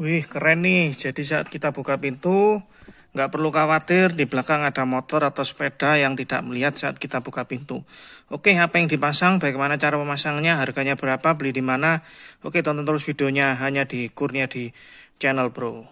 Wih keren nih, jadi saat kita buka pintu nggak perlu khawatir di belakang ada motor atau sepeda yang tidak melihat saat kita buka pintu. Oke, apa yang dipasang, bagaimana cara memasangnya, harganya berapa, beli di mana. Oke, tonton terus videonya hanya di Kurnia di channel Bro.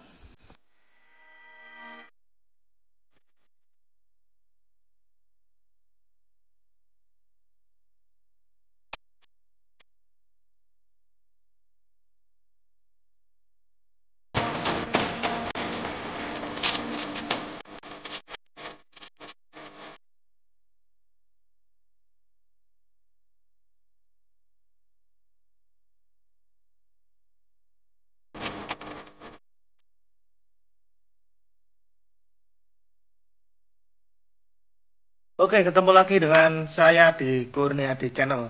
Oke, ketemu lagi dengan saya di Kurnia di Channel.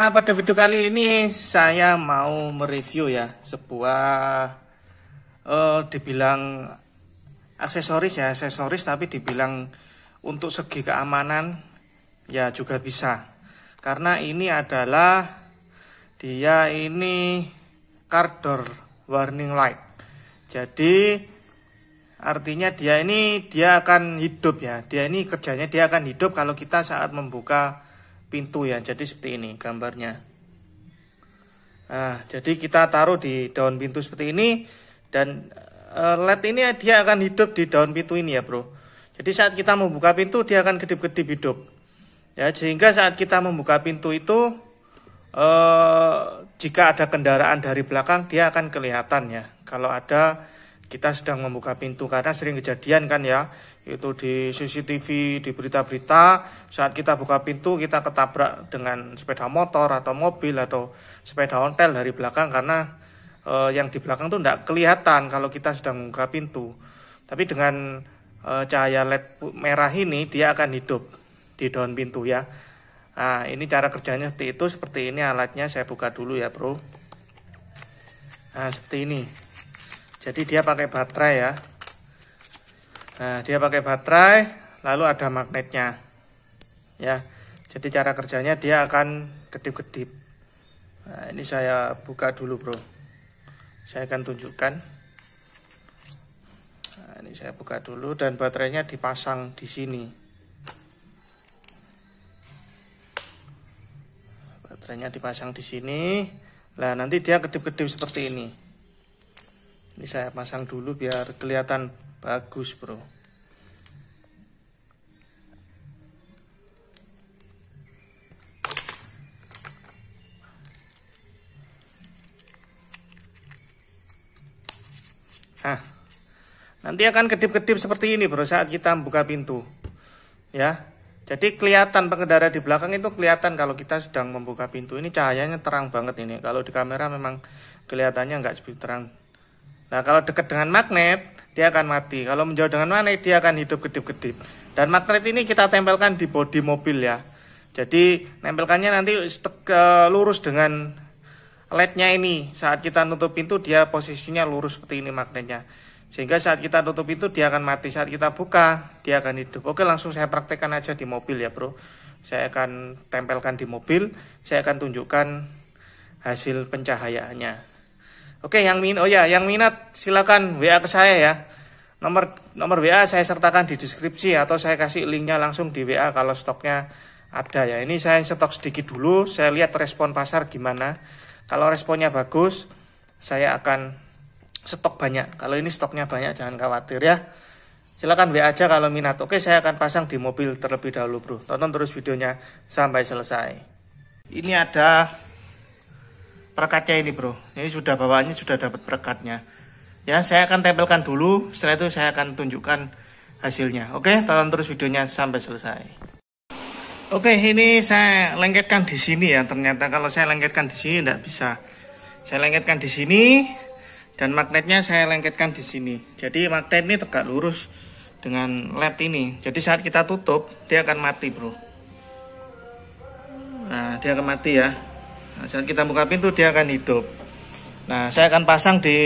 Nah, pada video kali ini saya mau mereview ya sebuah eh, dibilang aksesoris ya, aksesoris tapi dibilang untuk segi keamanan ya juga bisa. Karena ini adalah dia ini card door warning light. Jadi Artinya dia ini dia akan hidup ya. Dia ini kerjanya dia akan hidup kalau kita saat membuka pintu ya. Jadi seperti ini gambarnya. Nah, jadi kita taruh di daun pintu seperti ini dan eh, LED ini dia akan hidup di daun pintu ini ya, Bro. Jadi saat kita membuka pintu dia akan kedip-kedip hidup. Ya, sehingga saat kita membuka pintu itu eh jika ada kendaraan dari belakang dia akan kelihatan ya. Kalau ada kita sedang membuka pintu karena sering kejadian kan ya itu di CCTV di berita-berita saat kita buka pintu kita ketabrak dengan sepeda motor atau mobil atau sepeda ontel dari belakang karena e, yang di belakang tuh tidak kelihatan kalau kita sedang membuka pintu tapi dengan e, cahaya led merah ini dia akan hidup di daun pintu ya nah ini cara kerjanya seperti itu seperti ini alatnya saya buka dulu ya bro nah seperti ini jadi dia pakai baterai ya nah, dia pakai baterai lalu ada magnetnya ya jadi cara kerjanya dia akan kedip-kedip nah, ini saya buka dulu bro saya akan tunjukkan nah, ini saya buka dulu dan baterainya dipasang di sini baterainya dipasang di sini lah nanti dia kedip-kedip seperti ini ini saya pasang dulu biar kelihatan bagus bro Nah, nanti akan kedip-kedip seperti ini bro saat kita buka pintu. Ya, jadi kelihatan pengendara di belakang itu kelihatan kalau kita sedang membuka pintu. Ini cahayanya terang banget ini. Kalau di kamera memang kelihatannya nggak terang Nah, kalau dekat dengan magnet, dia akan mati. Kalau menjauh dengan magnet, dia akan hidup kedip-kedip. Dan magnet ini kita tempelkan di bodi mobil ya. Jadi, nempelkannya nanti e, lurus dengan lednya ini. Saat kita nutup pintu, dia posisinya lurus seperti ini magnetnya. Sehingga saat kita tutup pintu, dia akan mati. Saat kita buka, dia akan hidup. Oke, langsung saya praktekkan aja di mobil ya, bro. Saya akan tempelkan di mobil, saya akan tunjukkan hasil pencahayaannya. Oke, yang min, oh ya, yang minat silakan WA ke saya ya. Nomor nomor WA saya sertakan di deskripsi atau saya kasih linknya langsung di WA kalau stoknya ada ya. Ini saya stok sedikit dulu, saya lihat respon pasar gimana. Kalau responnya bagus, saya akan stok banyak. Kalau ini stoknya banyak jangan khawatir ya. Silakan WA aja kalau minat. Oke, saya akan pasang di mobil terlebih dahulu, bro. Tonton terus videonya sampai selesai. Ini ada perekatnya ini bro ini sudah bawaannya sudah dapat perekatnya ya saya akan tempelkan dulu setelah itu saya akan tunjukkan hasilnya oke tonton terus videonya sampai selesai oke ini saya lengketkan di sini ya ternyata kalau saya lengketkan di sini tidak bisa saya lengketkan di sini dan magnetnya saya lengketkan di sini jadi magnet ini tegak lurus dengan led ini jadi saat kita tutup dia akan mati bro nah dia akan mati ya Nah, saat kita buka pintu dia akan hidup. Nah, saya akan pasang di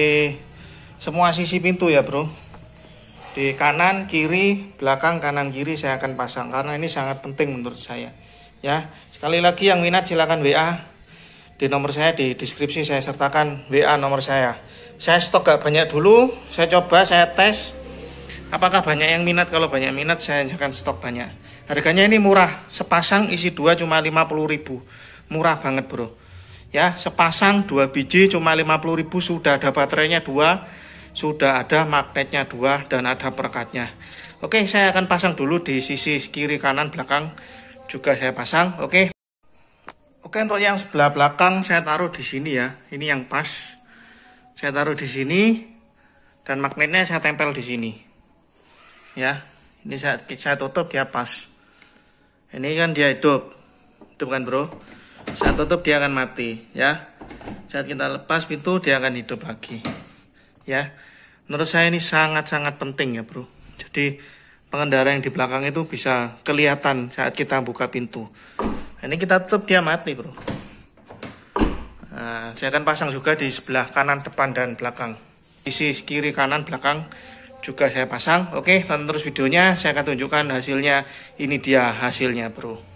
semua sisi pintu ya, Bro. Di kanan, kiri, belakang, kanan, kiri saya akan pasang karena ini sangat penting menurut saya. Ya, sekali lagi yang minat silakan WA di nomor saya di deskripsi saya sertakan WA nomor saya. Saya stok gak banyak dulu, saya coba, saya tes apakah banyak yang minat. Kalau banyak minat saya akan stok banyak. Harganya ini murah, sepasang isi dua cuma 50.000. Murah banget, Bro ya sepasang dua biji cuma 50.000 sudah ada baterainya dua sudah ada magnetnya dua dan ada perekatnya oke saya akan pasang dulu di sisi kiri kanan belakang juga saya pasang oke oke untuk yang sebelah belakang saya taruh di sini ya ini yang pas saya taruh di sini dan magnetnya saya tempel di sini ya ini saya, saya tutup dia pas ini kan dia hidup itu bukan bro saya tutup dia akan mati ya. Saat kita lepas pintu dia akan hidup lagi. Ya. Menurut saya ini sangat-sangat penting ya, Bro. Jadi pengendara yang di belakang itu bisa kelihatan saat kita buka pintu. Nah, ini kita tutup dia mati, Bro. Nah, saya akan pasang juga di sebelah kanan depan dan belakang. Isi kiri kanan belakang juga saya pasang. Oke, tonton terus videonya. Saya akan tunjukkan hasilnya. Ini dia hasilnya, Bro.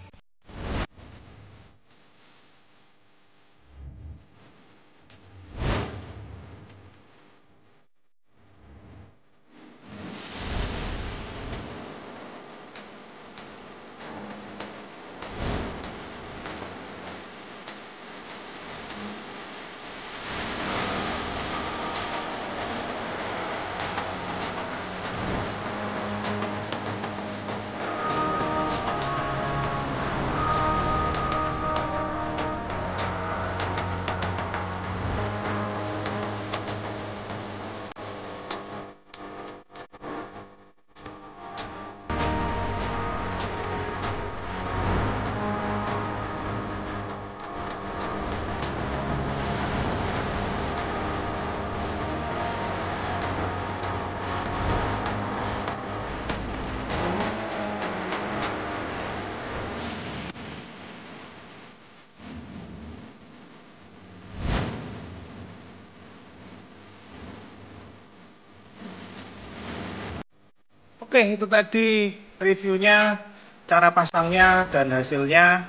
Oke, itu tadi reviewnya, cara pasangnya dan hasilnya.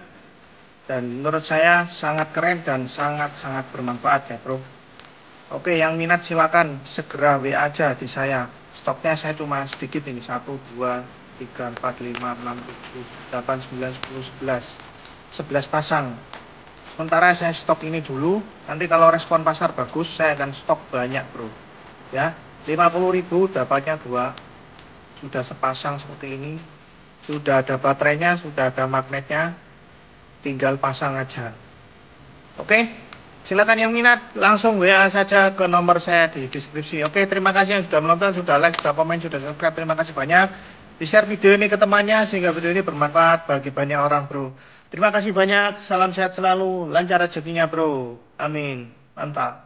Dan menurut saya sangat keren dan sangat-sangat bermanfaat ya bro. Oke, yang minat silakan segera WA aja di saya. Stoknya saya cuma sedikit ini, 1, 2, 3, 4, 5, 6, 7, 8, 9, 10, 11. 11 pasang. Sementara saya stok ini dulu, nanti kalau respon pasar bagus, saya akan stok banyak bro. Ya, 50.000 dapatnya 2 sudah sepasang seperti ini sudah ada baterainya sudah ada magnetnya tinggal pasang aja oke silakan yang minat langsung WA saja ke nomor saya di deskripsi oke terima kasih yang sudah menonton sudah like sudah komen sudah subscribe terima kasih banyak di share video ini ke temannya sehingga video ini bermanfaat bagi banyak orang bro terima kasih banyak salam sehat selalu lancar rezekinya bro amin mantap